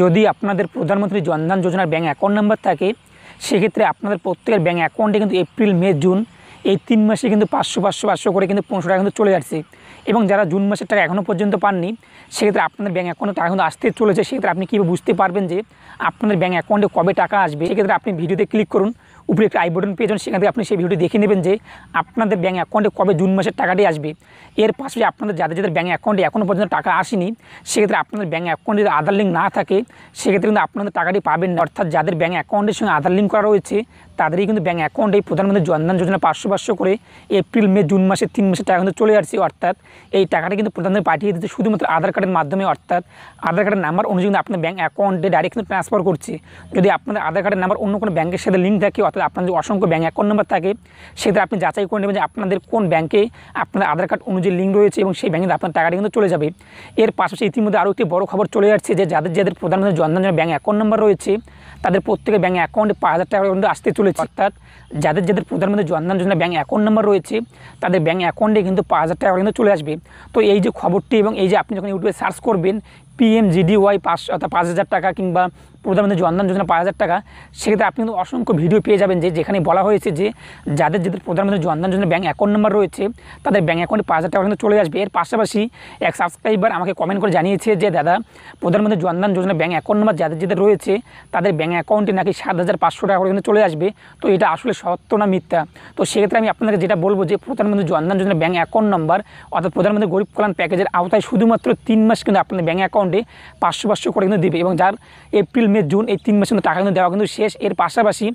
যদি আপনাদের প্রধানমন্ত্রী জনধন যোজনার ব্যাঙ্ক অ্যাকাউন্ট নাম্বার থাকে সেক্ষেত্রে আপনাদের প্রত্যেকের ব্যাঙ্ক অ্যাকাউন্টে কিন্তু এপ্রিল মে জুন এই তিন মাসে কিন্তু পাঁচশো পাঁচশো পাঁচশো করে কিন্তু পনেরোশো টাকা কিন্তু চলে যাচ্ছে এবং যারা জুন মাসের টাকা এখনও পর্যন্ত পাননি সেক্ষেত্রে আপনাদের ব্যাঙ্ক অ্যাকাউন্টে টাকা কিন্তু আসতে চলেছে সেক্ষেত্রে আপনি কীভাবে বুঝতে পারবেন যে আপনাদের ব্যাঙ্ক অ্যাকাউন্টে কবে টাকা আসবে সেক্ষেত্রে আপনি ভিডিওতে ক্লিক করুন উপরে একটি আই বটন পেয়ে সেখান থেকে আপনি সেই ভিডিওটি দেখে নেবেন যে আপনাদের ব্যাঙ্ক অ্যাকাউন্টে কবে জুন মাসের টাকাটি আসবে এর পাশে আপনাদের যাদের যাদের ব্যাঙ্ক অ্যাকাউন্টে এখনও পর্যন্ত টাকা আসেনি সেক্ষেত্রে আপনাদের ব্যাঙ্ক অ্যাকাউন্টে যদি আধার লিঙ্ক না থাকে সেক্ষেত্রে কিন্তু আপনাদের টাকাটি পাবেন না অর্থাৎ যাদের ব্যাঙ্ক অ্যাকাউন্টের সঙ্গে আধার লিঙ্ক করা রয়েছে তাদেরই কিন্তু ব্যাঙ্ক অ্যাকাউন্টে প্রধানমন্ত্রী জনধন যোজনা পাঁচশো পাঁচশো করে এপ্রিল মে জুন মাসে তিন মাসের টাকা কিন্তু চলে আসছে অর্থাৎ এই টাকাটা কিন্তু প্রধানমন্ত্রী পাঠিয়ে দিতে শুধুমাত্র আধার কার্ডের মাধ্যমে অর্থাৎ আধার কার্ডের নাম্বার অনুযায়ী কিন্তু আপনার ব্যাঙ্ক অ্যাকাউন্টে ডাইরেক্ট কিন্তু ট্রান্সফার করছে যদি আপনার আধার কার্ডের নাম্বার অন্য কোনো ব্যাঙ্কের সাথে লিঙ্ক থাকে অর্থাৎ ক্ষেত্রে আপনার যে অসংখ্য ব্যাঙ্ক অ্যাকাউন্ট নাম্বার থাকে সেক্ষেত্রে আপনি যাচাই করে নেবেন যে আপনাদের কোন ব্যাঙ্কে আপনার আধার কার্ড অনুযায়ী লিঙ্ক রয়েছে এবং সেই ব্যাঙ্কে আপনার টাকাটা কিন্তু চলে যাবে এর পাশাপাশি ইতিমধ্যে আরও একটি বড় খবর চলে যাচ্ছে যে যাদের যাদের Pradhan Mantri Jan Dhan bank account number রয়েছে তাদের প্রত্যেকের ব্যাঙ্ক অ্যাকাউন্টে পাঁচ হাজার টাকা কিন্তু আসতে চলেছে অর্থাৎ যাদের যাদের Pradhan Mantri Jan Dhan Yojana bank account number রয়েছে তাদের ব্যাঙ্ক অ্যাকাউন্টে কিন্তু পাঁচ হাজার টাকা কিন্তু চলে আসবে তো এই যে খবরটি এবং এই যে আপনি যখন ইউটিউবে সার্চ করবেন পিএমজিডিওয়াই পাঁচ অর্থাৎ পাঁচ হাজার টাকা কিংবা প্রধানমন্ত্রী ধন যোজনা পাঁচ হাজার টাকা সেক্ষেত্রে আপনি কিন্তু অসংখ্য ভিডিও পেয়ে যাবেন যে যেখানে বলা হয়েছে যে যাদের যাদের প্রধানমন্ত্রী ধন যোজনা ব্যাঙ্ক অ্যাকাউন্ট নাম্বার রয়েছে তাদের ব্যাঙ্ক অ্যাকাউন্টে পাঁচ হাজার টাকা কিন্তু চলে আসবে এর পাশাপাশি এক সাবস্ক্রাইবার আমাকে কমেন্ট করে জানিয়েছে যে দাদা প্রধানমন্ত্রী ধন যোজনা ব্যাঙ্ক অ্যাকাউন্ট নাম্বার যাদের যাদের রয়েছে তাদের ব্যাঙ্ক অ্যাকাউন্টে নাকি সাত হাজার পাঁচশো টাকা করে কিন্তু চলে আসবে তো এটা আসলে সত্য না মিথ্যা তো সেক্ষেত্রে আমি আপনাদেরকে যেটা বলবো যে প্রধানমন্ত্রী ধন যোজনা ব্যাঙ্ক অ্যাকাউন্ট নাম্বার অর্থাৎ প্রধানমন্ত্রী গরিব কল্যাণ প্যাকেজের আওতায় শুধুমাত্র তিন মাস কিন্তু আপনার ব্যাঙ্ক অ্যাকাউন্ট অ্যাকাউন্টে পাঁচশো পাঁচশো করে কিন্তু দেবে এবং যার এপ্রিল মে জুন এই তিন মাসে কিন্তু টাকা কিন্তু দেওয়া কিন্তু শেষ এর পাশাপাশি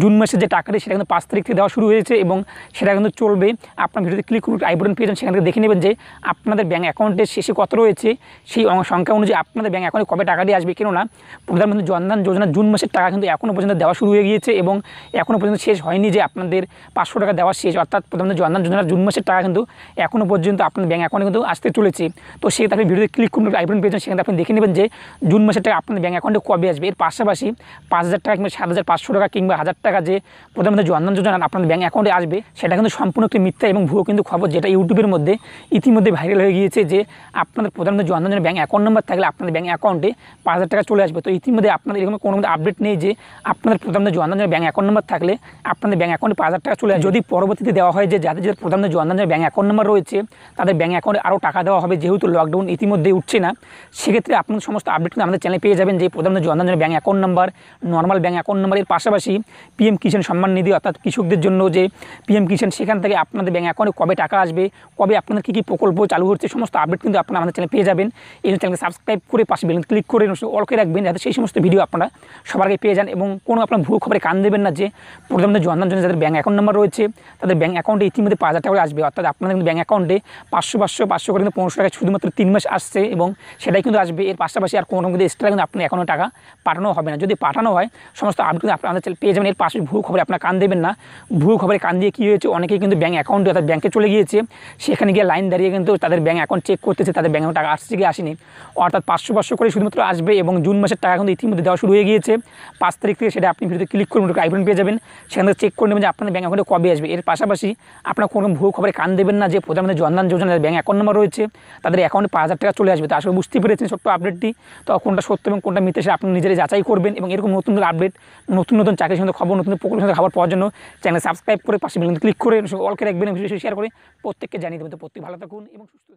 জুন মাসে যে টাকাটি সেটা কিন্তু পাঁচ তারিখ থেকে দেওয়া শুরু হয়েছে এবং সেটা কিন্তু চলবে আপনার ভিডিওতে ক্লিক করুন আইবটন পেয়েছেন সেখান থেকে দেখে নেবেন যে আপনাদের ব্যাঙ্ক অ্যাকাউন্টে শেষে কত রয়েছে সেই সংখ্যা অনুযায়ী আপনাদের ব্যাঙ্ক অ্যাকাউন্টে কবে টাকাটি আসবে কেননা প্রধানমন্ত্রী জনধান যোজনা জুন মাসের টাকা কিন্তু এখনও পর্যন্ত দেওয়া শুরু হয়ে গিয়েছে এবং এখনও পর্যন্ত শেষ হয়নি যে আপনাদের পাঁচশো টাকা দেওয়া শেষ অর্থাৎ প্রধানমন্ত্রী জনধান যোজনার জুন মাসের টাকা কিন্তু এখনও পর্যন্ত আপনার ব্যাঙ্ক অ্যাকাউন্টে কিন্তু আসতে চলেছে তো সেই তাহলে ভিডিওতে ক্লিক করুন আইবটন পেয়েছেন সেখান মধ্যে আপনি দেখে নেবেন যে জুন মাসের টাকা আপনার ব্যাঙ্ক অ্যাকাউন্টে কবে আসবে এর পাশাপাশি পাঁচ হাজার টাকা কিংবা সাত হাজার পাঁচশো টাকা কিংবা হাজার টাকা যে প্রধানমন্ত্রী জনধন যোজনা আপনার ব্যাঙ্ক অ্যাকাউন্টে আসবে সেটা কিন্তু সম্পূর্ণ একটি মিথ্যা এবং ভুয়ো কিন্তু খবর যেটা ইউটিউবের মধ্যে ইতিমধ্যে ভাইরাল হয়ে গিয়েছে যে আপনাদের Pradhan Mantri Jan Dhan Yojana bank account number থাকলে আপনাদের ব্যাঙ্ক অ্যাকাউন্টে পাঁচ হাজার টাকা চলে আসবে তো ইতিমধ্যে আপনাদের এরকম কোনো আপডেট নেই যে আপনাদের Pradhan Mantri Jan Dhan Yojana bank account number থাকলে আপনাদের ব্যাঙ্ক অ্যাকাউন্টে পাঁচ হাজার টাকা চলে আসবে যদি পরবর্তীতে দেওয়া হয় যে যাদের যাদের Pradhan Mantri Jan Dhan Yojana bank account number রয়েছে তাদের ব্যাঙ্ক অ্যাকাউন্টে আরও টাকা দেওয়া হবে যেহেতু লকডাউন ইতিমধ্যে উঠছে না সেক্ষেত্রে আপনার সমস্ত আপডেট কিন্তু আমাদের চ্যানেলে পেয়ে যাবেন যে Pradhan Mantri Jan Dhan Yojana bank account number normal bank account নাম্বারের পাশাপাশি পিএম কিষাণ সম্মান নিধি অর্থাৎ কৃষকদের জন্য যে পিএম কিষাণ সেখান থেকে আপনাদের ব্যাঙ্ক অ্যাকাউন্টে কবে টাকা আসবে কবে আপনাদের কী কী প্রকল্প চালু হচ্ছে সমস্ত আপডেট কিন্তু আপনারা আমাদের চ্যানেলে পেয়ে যাবেন এই চ্যানেলকে সাবস্ক্রাইব করে পাশে বেলুন ক্লিক করে অলকে রাখবেন যাতে সেই সমস্ত ভিডিও আপনারা সবার আগে পেয়ে যান এবং কোনো আপনার ভুল খবরে কান দেবেন না যে প্রধানমন্ত্রী জনধন যোজনা যাদের ব্যাঙ্ক অ্যাকাউন্ট নাম্বার রয়েছে তাদের ব্যাঙ্ক অ্যাকাউন্টে ইতিমধ্যে পাঁচ হাজার টাকা আসবে অর্থাৎ আপনাদের ব্যাঙ্ক অ্যাকাউন্টে পাঁচশো পাঁচশো পাঁচশো করে কিন্তু পনেরোশো টাকা শুধুমাত্র তিন মাস আসছে এবং সেটাই কিন্তু আসবে এর পাশাপাশি আর কোনো কিন্তু এক্সট্রা কিন্তু আপনার এখনও টাকা পাঠানো হবে না যদি পাঠানো হয় সমস্ত আপডেট কিন্তু আপনার চ্যানেল পেয়ে যাবেন এর পাশে ভুল খবরে আপনার কান দেবেন না ভুল খবরে কান দিয়ে কী হয়েছে অনেকেই কিন্তু ব্যাঙ্ক অ্যাকাউন্টে অর্থাৎ ব্যাঙ্কে চলে গিয়েছে সেখানে গিয়ে লাইন দাঁড়িয়ে কিন্তু তাদের ব্যাঙ্ক অ্যাকাউন্ট চেক করতেছে তাদের ব্যাঙ্ক টাকা আসছে কি আসেনি অর্থাৎ পাঁচশো পাঁচশো করে শুধুমাত্র আসবে এবং জুন মাসের টাকা কিন্তু ইতিমধ্যে দেওয়া শুরু হয়ে গিয়েছে পাঁচ তারিখ থেকে সেটা আপনি ভিডিওতে ক্লিক করুন আইফোন পেয়ে যাবেন সেখান থেকে চেক করে নেবেন যে আপনার ব্যাঙ্ক অ্যাকাউন্টে কবে আসবে এর পাশাপাশি আপনার কোনো ভুল খবরে কান দেবেন না যে Pradhan Mantri Jan Dhan Yojana bank account number রয়েছে তাদের অ্যাকাউন্টে পাঁচ হাজার টাকা চলে আসবে তা আসলে বুঝতে পেয়েছেন ছোট্ট আপডেটটি তো কোনটা সত্য এবং কোনটা মিথ্যে সে আপনি নিজেরাই যাচাই করবেন এবং এরকম নতুন নতুন আপডেট নতুন নতুন চাকরির সঙ্গে খবর নতুন প্রকল্পের সঙ্গে খাবার পাওয়ার জন্য চ্যানেল সাবস্ক্রাইব করে পাশে ক্লিক করে অলকে রাখবেন এবং শেয়ার করে প্রত্যেককে জানিয়ে দেবেন তো প্রত্যেক ভালো থাকুন এবং সুস্থ